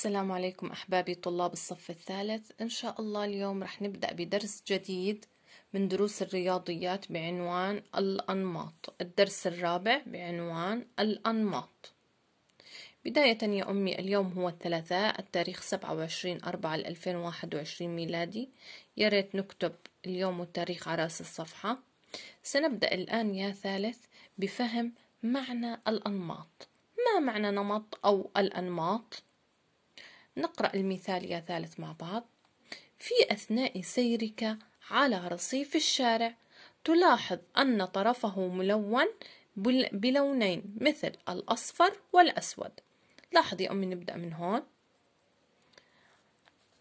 السلام عليكم أحبابي طلاب الصف الثالث إن شاء الله اليوم رح نبدأ بدرس جديد من دروس الرياضيات بعنوان الأنماط الدرس الرابع بعنوان الأنماط بداية يا أمي اليوم هو الثلاثاء التاريخ 27 أربعة 2021 ميلادي يا ريت نكتب اليوم والتاريخ على رأس الصفحة سنبدأ الآن يا ثالث بفهم معنى الأنماط ما معنى نمط أو الأنماط؟ نقرأ المثال يا ثالث مع بعض في أثناء سيرك على رصيف الشارع تلاحظ أن طرفه ملون بلونين مثل الأصفر والأسود لاحظي أمي نبدأ من هون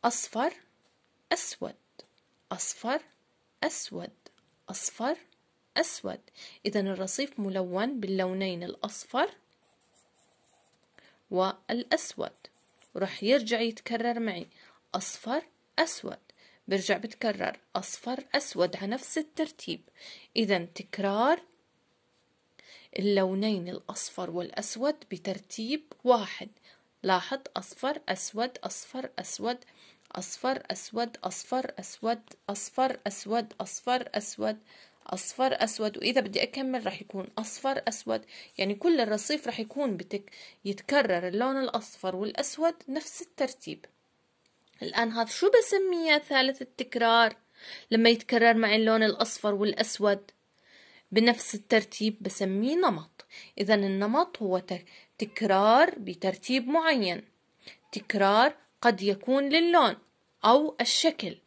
أصفر أسود أصفر أسود أصفر أسود إذا الرصيف ملون باللونين الأصفر والأسود وراح يرجع يتكرر معي أصفر أسود برجع بتكرر أصفر أسود على نفس الترتيب إذا تكرار اللونين الأصفر والأسود بترتيب واحد لاحظ أصفر أسود أصفر أسود أصفر أسود أصفر أسود أصفر أسود أصفر أسود, أصفر أسود. أصفر أسود وإذا بدي أكمل رح يكون أصفر أسود يعني كل الرصيف رح يكون بتك يتكرر اللون الأصفر والأسود نفس الترتيب الآن هذا شو بسميه ثالث التكرار لما يتكرر معي اللون الأصفر والأسود بنفس الترتيب بسميه نمط إذا النمط هو تكرار بترتيب معين تكرار قد يكون للون أو الشكل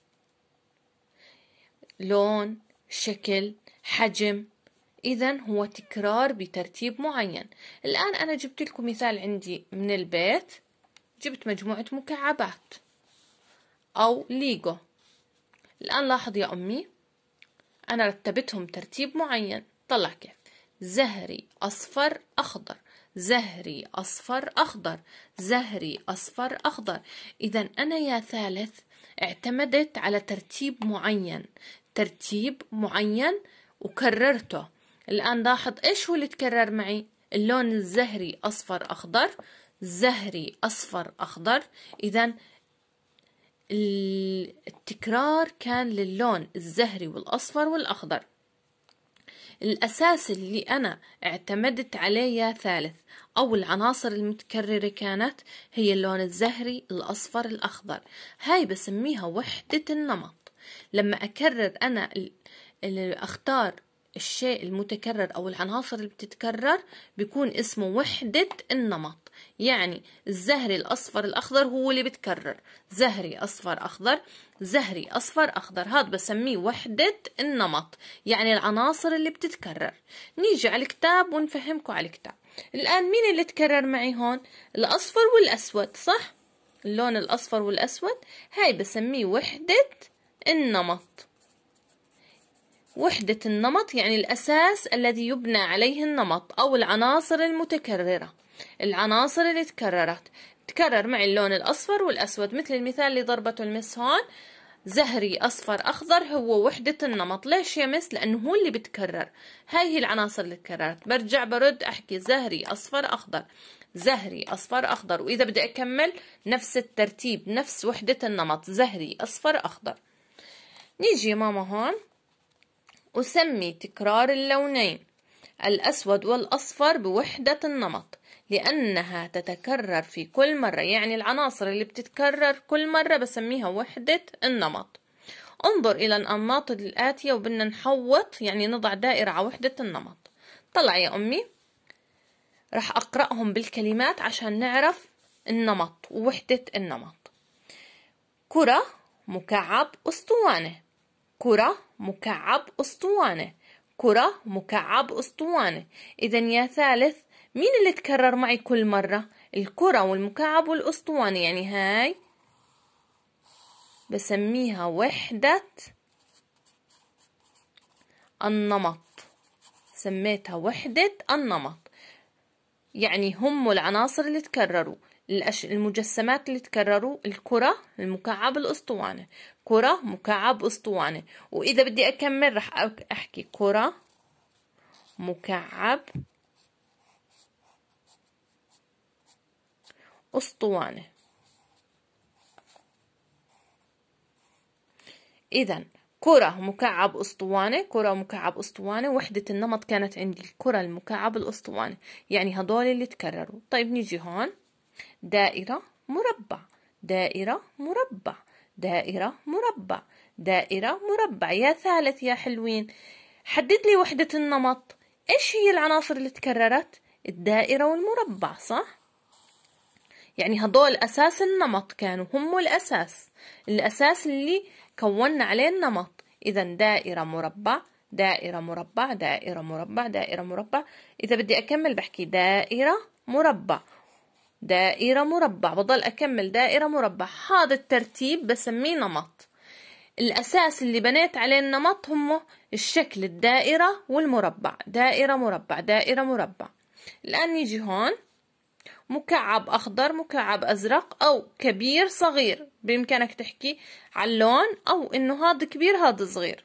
لون شكل حجم إذا هو تكرار بترتيب معين الآن أنا جبت لكم مثال عندي من البيت جبت مجموعة مكعبات أو ليجو الآن لاحظ يا أمي أنا رتبتهم ترتيب معين طلع كيف زهري أصفر أخضر زهري أصفر أخضر زهري أصفر أخضر إذا أنا يا ثالث اعتمدت على ترتيب معين ترتيب معين وكررته الآن لاحظ إيش هو اللي تكرر معي اللون الزهري أصفر أخضر زهري أصفر أخضر إذا التكرار كان للون الزهري والأصفر والأخضر الأساس اللي أنا اعتمدت عليه يا ثالث أو العناصر المتكررة كانت هي اللون الزهري الأصفر الأخضر هاي بسميها وحدة النمط لما أكرر أنا أختار الشيء المتكرر أو العناصر اللي بتتكرر بيكون اسمه وحدة النمط يعني الزهري الأصفر الأخضر هو اللي بتكرر زهري أصفر أخضر زهري أصفر أخضر هذا بسميه وحدة النمط يعني العناصر اللي بتتكرر نيجي على الكتاب ونفهمكم على الكتاب الآن مين اللي تكرر معي هون الأصفر والأسود صح؟ اللون الأصفر والأسود هاي بسميه وحدة النمط وحدة النمط يعني الأساس الذي يبنى عليه النمط أو العناصر المتكررة العناصر اللي تكررت تكرر معي اللون الأصفر والأسود مثل المثال اللي ضربته المس هون زهري أصفر أخضر هو وحدة النمط ليش يا مس لأنه هو اللي بتكرر هاي هي العناصر اللي تكررت برجع برد أحكي زهري أصفر أخضر زهري أصفر أخضر وإذا بدي أكمل نفس الترتيب نفس وحدة النمط زهري أصفر أخضر نيجي يا ماما هون أسمي تكرار اللونين الأسود والأصفر بوحدة النمط لأنها تتكرر في كل مرة يعني العناصر اللي بتتكرر كل مرة بسميها وحدة النمط انظر إلى الأنماط الآتية وبدنا نحوط يعني نضع دائرة على وحدة النمط طلع يا أمي رح أقرأهم بالكلمات عشان نعرف النمط ووحدة النمط كرة مكعب أسطوانة كرة مكعب أسطوانة كرة مكعب أسطوانة إذا يا ثالث مين اللي تكرر معي كل مرة الكرة والمكعب والأسطوانة يعني هاي بسميها وحدة النمط سميتها وحدة النمط يعني هم العناصر اللي تكرروا المجسمات اللي تكرروا الكرة المكعب الأسطوانة كرة مكعب أسطوانة وإذا بدي أكمل رح أحكي كرة مكعب أسطوانة إذا كرة مكعب أسطوانة كرة مكعب أسطوانة وحدة النمط كانت عندي الكرة المكعب الأسطوانة يعني هدول اللي تكرروا طيب نيجي هون دائرة مربع دائرة مربع دائرة مربع دائرة مربع يا ثالث يا حلوين حدد لي وحدة النمط ايش هي العناصر اللي تكررت الدائرة والمربع صح يعني هدول أساس النمط كانوا هم الأساس الأساس اللي كوننا عليه النمط إذا دائرة مربع دائرة مربع دائرة مربع دائرة مربع إذا بدي أكمل بحكي دائرة مربع دائرة مربع بضل أكمل دائرة مربع هذا الترتيب بسميه نمط الأساس اللي بنيت عليه النمط هم الشكل الدائرة والمربع دائرة مربع دائرة مربع الآن يجي هون مكعب أخضر مكعب أزرق أو كبير صغير بإمكانك تحكي على اللون أو إنه هذا كبير هذا صغير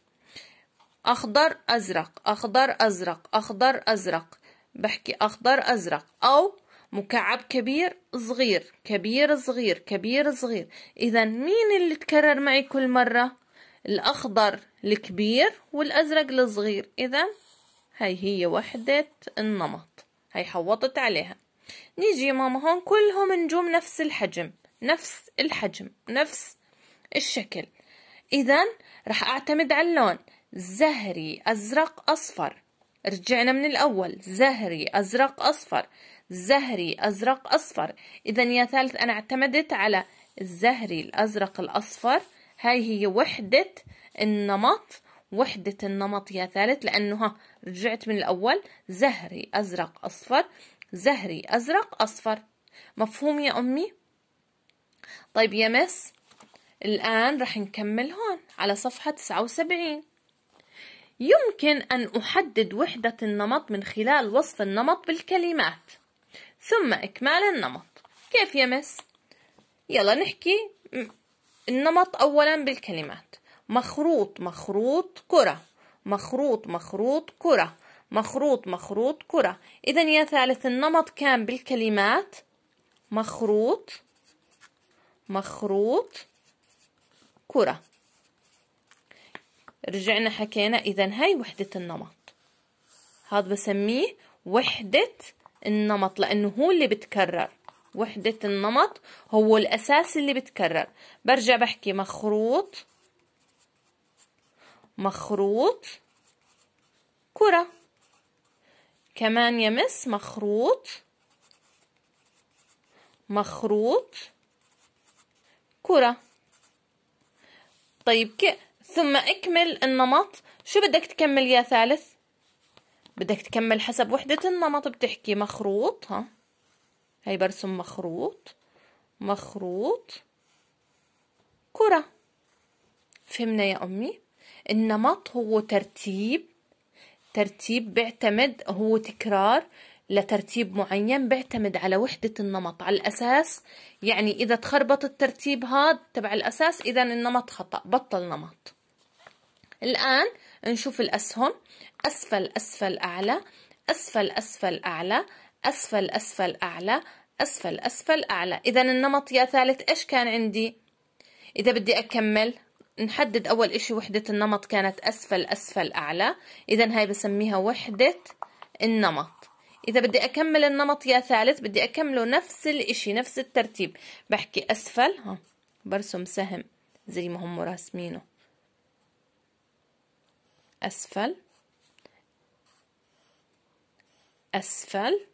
أخضر أزرق أخضر أزرق أخضر أزرق بحكي أخضر أزرق أو مكعب كبير صغير كبير صغير كبير صغير إذا مين اللي تكرر معي كل مرة الأخضر الكبير والأزرق الصغير إذا هاي هي وحدة النمط هاي حوطت عليها نيجي ماما هون كلهم نجوم نفس الحجم نفس الحجم نفس الشكل إذا رح أعتمد على اللون زهري أزرق أصفر رجعنا من الأول زهري أزرق أصفر زهري أزرق أصفر إذا يا ثالث أنا اعتمدت على الزهري الأزرق الأصفر هاي هي وحدة النمط وحدة النمط يا ثالث لأنها رجعت من الأول زهري أزرق أصفر زهري أزرق أصفر مفهوم يا أمي؟ طيب يا مس الآن رح نكمل هون على صفحة 79 يمكن أن أحدد وحدة النمط من خلال وصف النمط بالكلمات ثم إكمال النمط كيف يمس؟ يلا نحكي النمط أولا بالكلمات مخروط مخروط كرة مخروط مخروط كرة مخروط مخروط كرة إذا يا ثالث النمط كان بالكلمات مخروط مخروط كرة رجعنا حكينا إذا هاي وحدة النمط هذا بسميه وحدة النمط لأنه هو اللي بتكرر وحدة النمط هو الأساس اللي بتكرر برجع بحكي مخروط مخروط كرة كمان يمس مخروط مخروط كرة طيب ثم اكمل النمط شو بدك تكمل يا ثالث بدك تكمل حسب وحدة النمط بتحكي مخروط ها هي برسم مخروط مخروط كرة فهمنا يا أمي النمط هو ترتيب ترتيب بيعتمد هو تكرار لترتيب معين بيعتمد على وحدة النمط على الأساس يعني إذا تخربط الترتيب هذا تبع الأساس إذا النمط خطأ بطل نمط الآن نشوف الأسهم أسفل أسفل أعلى أسفل أسفل أعلى أسفل أسفل أعلى أسفل أسفل أعلى إذا النمط يا ثالث إيش كان عندي إذا بدي أكمل نحدد أول إشي وحدة النمط كانت أسفل أسفل أعلى إذا هاي بسميها وحدة النمط إذا بدي أكمل النمط يا ثالث بدي أكمله نفس الإشي نفس الترتيب بحكي أسفل ها برسم سهم زي ما هم راسمينه أسفل أسفل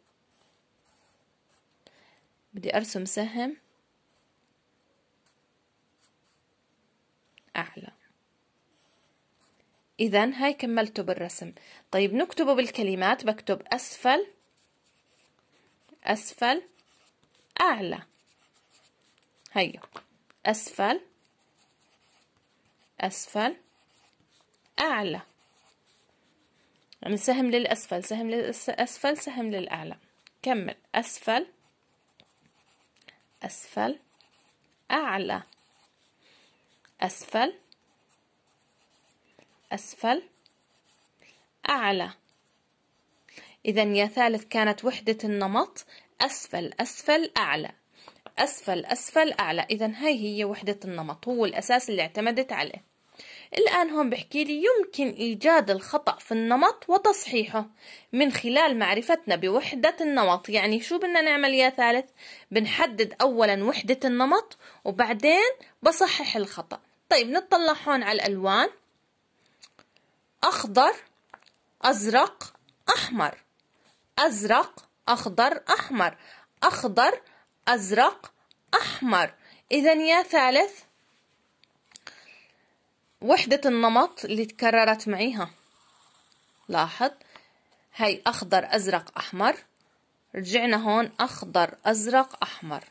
بدي أرسم سهم أعلى إذا هاي كملته بالرسم طيب نكتبه بالكلمات بكتب أسفل أسفل أعلى هيا أسفل أسفل أعلى من يعني سهم للأسفل سهم للأسفل سهم للأعلى كمل أسفل أسفل أعلى أسفل أسفل أعلى إذا يا ثالث كانت وحدة النمط أسفل أسفل أعلى أسفل أسفل أعلى إذا هاي هي وحدة النمط هو الأساس اللي اعتمدت عليه الآن هون بحكي لي يمكن إيجاد الخطأ في النمط وتصحيحه من خلال معرفتنا بوحدة النمط يعني شو بدنا نعمل يا ثالث بنحدد أولا وحدة النمط وبعدين بصحح الخطأ طيب نطلع هون على الألوان أخضر أزرق أحمر أزرق أخضر أحمر أخضر أزرق أحمر إذا يا ثالث وحدة النمط اللي تكررت معيها لاحظ هي أخضر أزرق أحمر رجعنا هون أخضر أزرق أحمر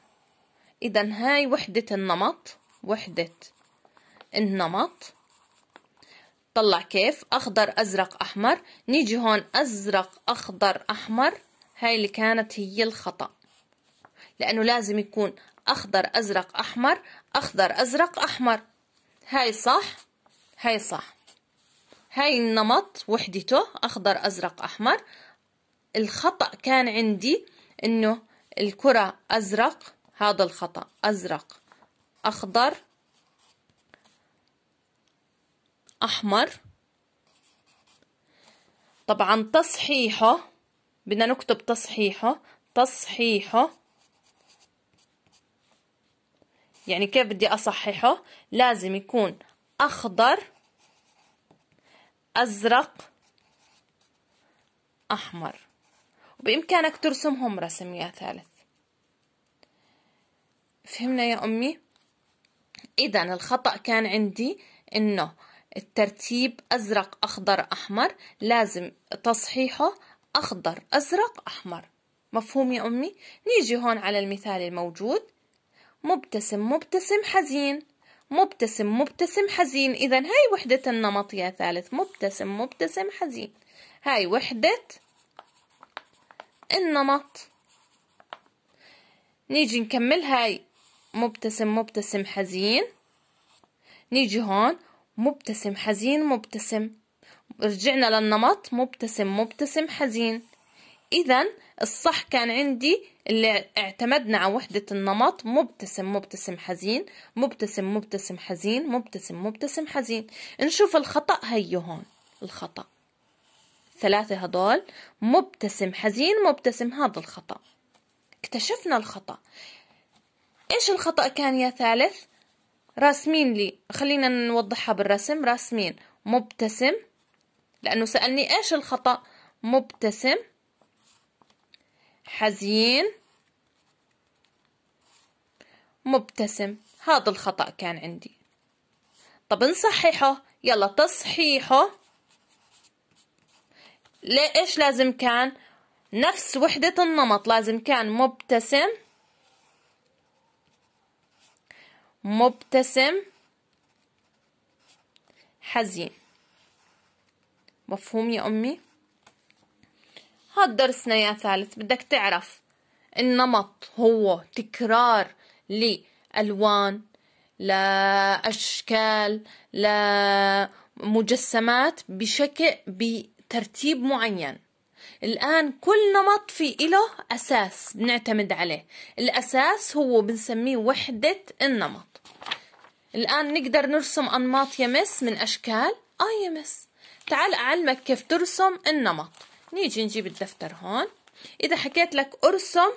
إذا هاي وحدة النمط وحدة النمط طلع كيف أخضر أزرق أحمر نيجي هون أزرق أخضر أحمر هاي اللي كانت هي الخطأ لأنه لازم يكون أخضر أزرق أحمر أخضر أزرق أحمر هاي صح هاي صح هاي النمط وحدته أخضر أزرق أحمر الخطأ كان عندي إنه الكرة أزرق هذا الخطأ أزرق أخضر أحمر طبعا تصحيحه بدنا نكتب تصحيحه تصحيحه يعني كيف بدي أصححه لازم يكون أخضر أزرق أحمر وبإمكانك ترسمهم رسم يا ثالث فهمنا يا أمي؟ إذا الخطأ كان عندي إنه الترتيب أزرق أخضر أحمر لازم تصحيحه أخضر أزرق أحمر مفهوم يا أمي؟ نيجي هون على المثال الموجود مبتسم مبتسم حزين مبتسم مبتسم حزين إذا هاي وحدة النمط يا ثالث مبتسم مبتسم حزين هاي وحدة النمط نيجي نكمل هاي مبتسم مبتسم حزين نيجي هون مبتسم حزين مبتسم رجعنا للنمط مبتسم مبتسم حزين إذا الصح كان عندي اللي اعتمدنا على وحدة النمط مبتسم مبتسم حزين مبتسم مبتسم حزين مبتسم مبتسم حزين نشوف الخطأ هيو هون الخطأ ثلاثة هدول مبتسم حزين مبتسم هذا الخطأ اكتشفنا الخطأ ايش الخطأ كان يا ثالث راسمين لي خلينا نوضحها بالرسم راسمين مبتسم لأنه سألني ايش الخطأ مبتسم حزين مبتسم هذا الخطأ كان عندي طب نصححه يلا تصحيحه ليش لازم كان نفس وحدة النمط لازم كان مبتسم مبتسم حزين مفهوم يا أمي؟ هاد درسنا يا ثالث بدك تعرف النمط هو تكرار لألوان لأشكال لمجسمات بشكل بترتيب معين الآن كل نمط في إله أساس بنعتمد عليه الأساس هو بنسميه وحدة النمط الآن نقدر نرسم أنماط يمس من أشكال آه يمس تعال أعلمك كيف ترسم النمط نيجي نجيب الدفتر هون إذا حكيت لك أرسم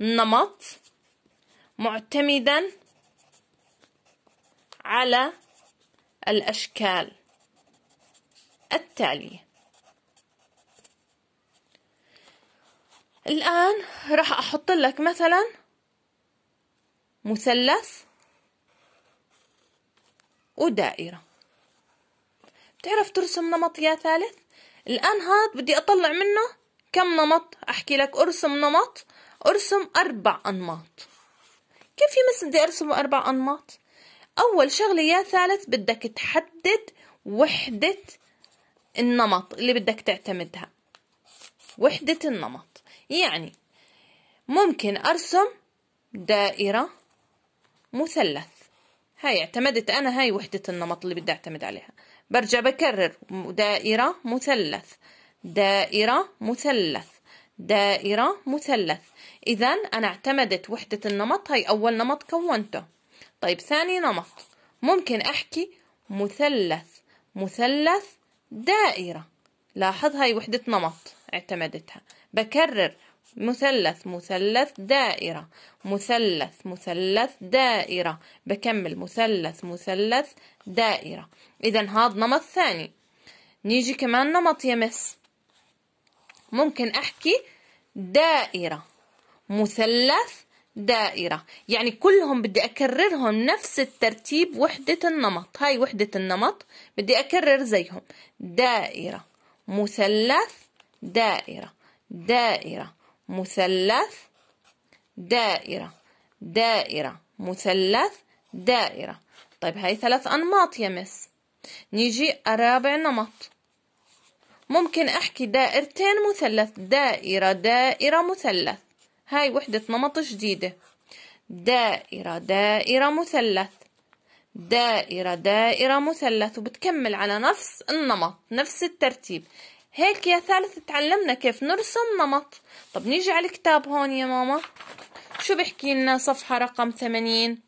نمط معتمدا على الأشكال التالية الآن راح أحط لك مثلا مثلث ودائرة بتعرف ترسم نمط يا ثالث؟ الآن هاد بدي أطلع منه كم نمط أحكي لك أرسم نمط أرسم أربع أنماط كيف في مثل بدي أرسم أربع أنماط أول شغلة يا ثالث بدك تحدد وحدة النمط اللي بدك تعتمدها وحدة النمط يعني ممكن أرسم دائرة مثلث هاي اعتمدت أنا هاي وحدة النمط اللي بدي أعتمد عليها برجع بكرر دائرة مثلث دائرة مثلث دائرة مثلث إذا أنا اعتمدت وحدة النمط هي أول نمط كونته طيب ثاني نمط ممكن أحكي مثلث مثلث دائرة لاحظ هاي وحدة نمط اعتمدتها بكرر مثلث مثلث دائرة مثلث مثلث دائرة بكمل مثلث مثلث دائرة إذا هذا نمط ثاني نيجي كمان نمط يمس ممكن أحكي دائرة مثلث دائرة يعني كلهم بدي أكررهم نفس الترتيب وحدة النمط هاي وحدة النمط بدي أكرر زيهم دائرة مثلث دائرة دائرة مثلث دائرة دائرة مثلث دائرة طيب هاي ثلاث أنماط يا مس نيجي رابع نمط ممكن أحكي دائرتين مثلث دائرة دائرة مثلث هاي وحدة نمط جديدة دائرة دائرة مثلث دائرة دائرة مثلث وبتكمل على نفس النمط نفس الترتيب هيك يا ثالث تعلمنا كيف نرسم نمط طب نيجي على الكتاب هون يا ماما شو بحكي لنا صفحة رقم ثمانين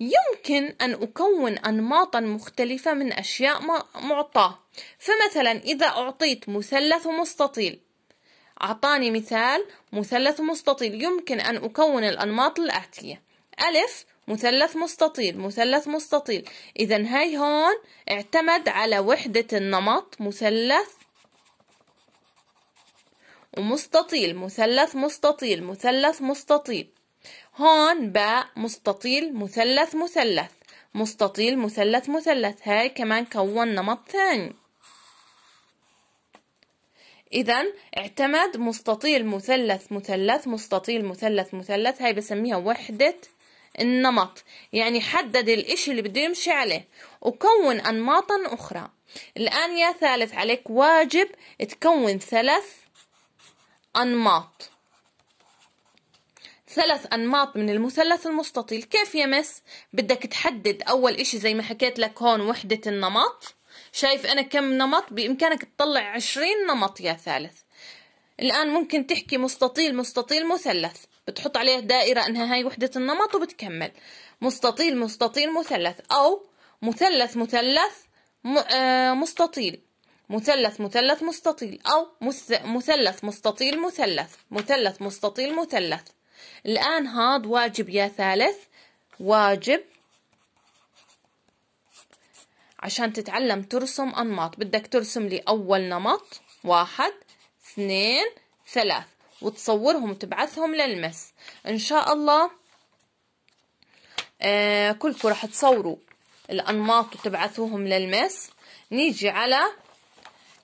يمكن أن أكون أنماطا مختلفة من أشياء معطاة فمثلا إذا أعطيت مثلث مستطيل أعطاني مثال مثلث مستطيل يمكن أن أكون الأنماط الآتية ألف مثلث مستطيل مثلث مستطيل إذا هاي هون اعتمد على وحدة النمط مثلث ومستطيل مثلث مستطيل مثلث مستطيل هون باء مستطيل مثلث مثلث مستطيل مثلث مثلث هاي كمان كون نمط ثاني إذا اعتمد مستطيل مثلث مثلث مستطيل مثلث مثلث هاي بسميها وحدة النمط يعني حدد الإشي اللي بده يمشي عليه وكون أنماطا أخرى الآن يا ثالث عليك واجب تكون ثلاث أنماط ثلاث أنماط من المثلث المستطيل كيف يمس؟ بدك تحدد أول إشي زي ما حكيت لك هون وحدة النمط شايف أنا كم نمط بإمكانك تطلع عشرين نمط يا ثالث الآن ممكن تحكي مستطيل مستطيل مثلث بتحط عليه دائرة إنها هاي وحدة النمط وبتكمل مستطيل مستطيل مثلث أو مثلث مثلث آه، مستطيل مثلث مثلث مستطيل أو مثلث مستطيل مثلث مثلث مستطيل مثلث الآن هاد واجب يا ثالث واجب عشان تتعلم ترسم أنماط بدك ترسم لي أول نمط واحد اثنين ثلاث وتصورهم وتبعثهم للمس إن شاء الله آه كلكم رح تصوروا الأنماط وتبعثوهم للمس نيجي على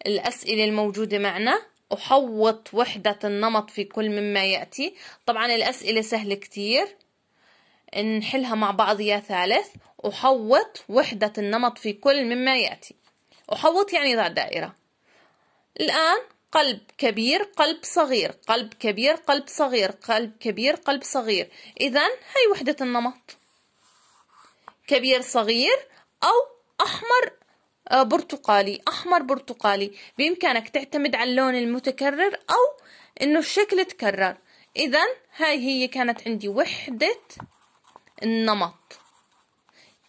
الأسئلة الموجودة معنا أحوط وحدة النمط في كل مما يأتي طبعا الأسئلة سهلة كتير نحلها مع بعض يا ثالث أحوط وحدة النمط في كل مما يأتي أحوط يعني ضع دائرة الآن قلب كبير قلب صغير قلب كبير قلب صغير قلب كبير قلب صغير إذا هي وحدة النمط كبير صغير أو أحمر آه، برتقالي أحمر برتقالي بإمكانك تعتمد على اللون المتكرر أو إنه الشكل تكرر إذا هاي هي كانت عندي وحدة النمط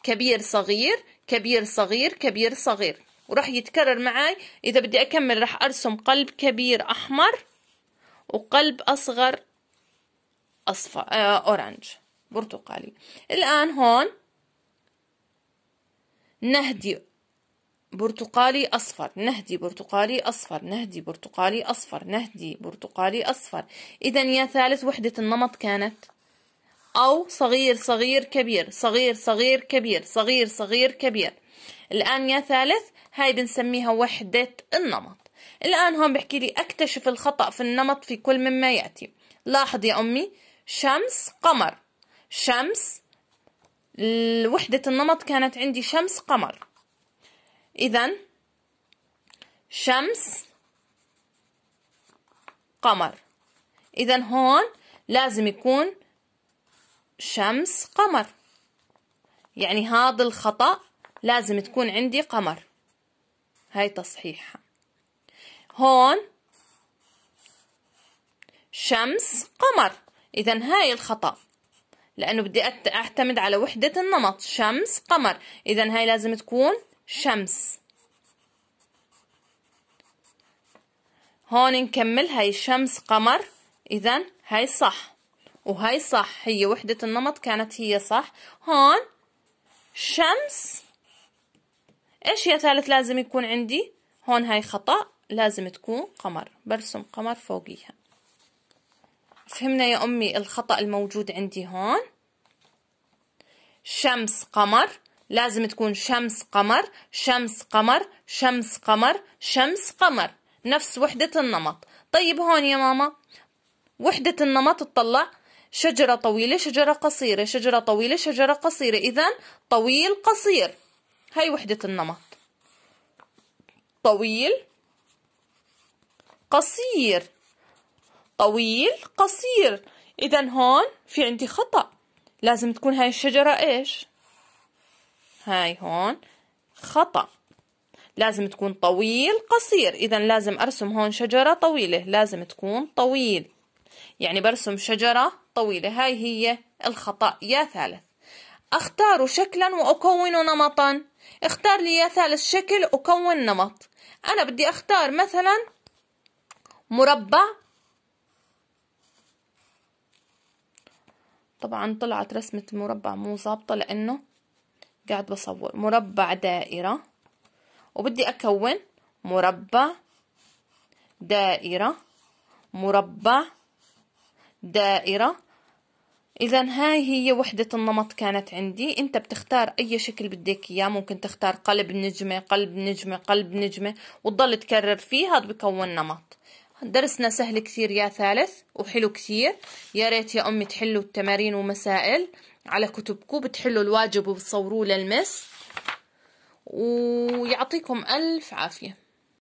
كبير صغير كبير صغير كبير صغير وراح يتكرر معي إذا بدي أكمل راح أرسم قلب كبير أحمر وقلب أصغر أصفر آه أورانج برتقالي الآن هون نهدي برتقالي أصفر نهدي برتقالي أصفر نهدي برتقالي أصفر نهدي برتقالي أصفر إذا يا ثالث وحدة النمط كانت أو صغير صغير كبير صغير صغير كبير صغير صغير كبير الآن يا ثالث هاي بنسميها وحدة النمط الآن هون بحكي لي أكتشف الخطأ في النمط في كل مما يأتي لاحظ يا أمي شمس قمر شمس وحدة النمط كانت عندي شمس قمر إذا شمس قمر إذا هون لازم يكون شمس قمر يعني هذا الخطأ لازم تكون عندي قمر هاي تصحيحها هون شمس قمر إذا هاي الخطأ لأنه بدي أعتمد على وحدة النمط شمس قمر إذا هاي لازم تكون شمس هون نكمل هاي شمس قمر اذا هاي صح وهاي صح هي وحدة النمط كانت هي صح هون شمس ايش يا ثالث لازم يكون عندي هون هاي خطأ لازم تكون قمر برسم قمر فوقيها فهمنا يا أمي الخطأ الموجود عندي هون شمس قمر لازم تكون شمس قمر شمس قمر شمس قمر شمس قمر نفس وحدة النمط طيب هون يا ماما وحدة النمط تطلع شجرة طويلة شجرة قصيرة شجرة طويلة شجرة قصيرة إذا طويل قصير هاي وحدة النمط طويل قصير طويل قصير إذا هون في عندي خطأ لازم تكون هاي الشجرة إيش؟ هاي هون خطأ لازم تكون طويل قصير إذا لازم أرسم هون شجرة طويلة لازم تكون طويل يعني برسم شجرة طويلة هاي هي الخطأ يا ثالث أختار شكلا وأكون نمطا اختار لي يا ثالث شكل أكون نمط أنا بدي أختار مثلا مربع طبعا طلعت رسمة المربع مو ظابطة لأنه قاعد بصور مربع دائرة وبدي أكون مربع دائرة مربع دائرة إذا هاي هي وحدة النمط كانت عندي أنت بتختار أي شكل بدك إياه ممكن تختار قلب نجمة قلب نجمة قلب نجمة وتضل تكرر فيه هذا بكون نمط درسنا سهل كثير يا ثالث وحلو كثير يا ريت يا أمي تحلوا التمارين ومسائل على كتبكم بتحلوا الواجب وبتصوروه للمس ويعطيكم ألف عافية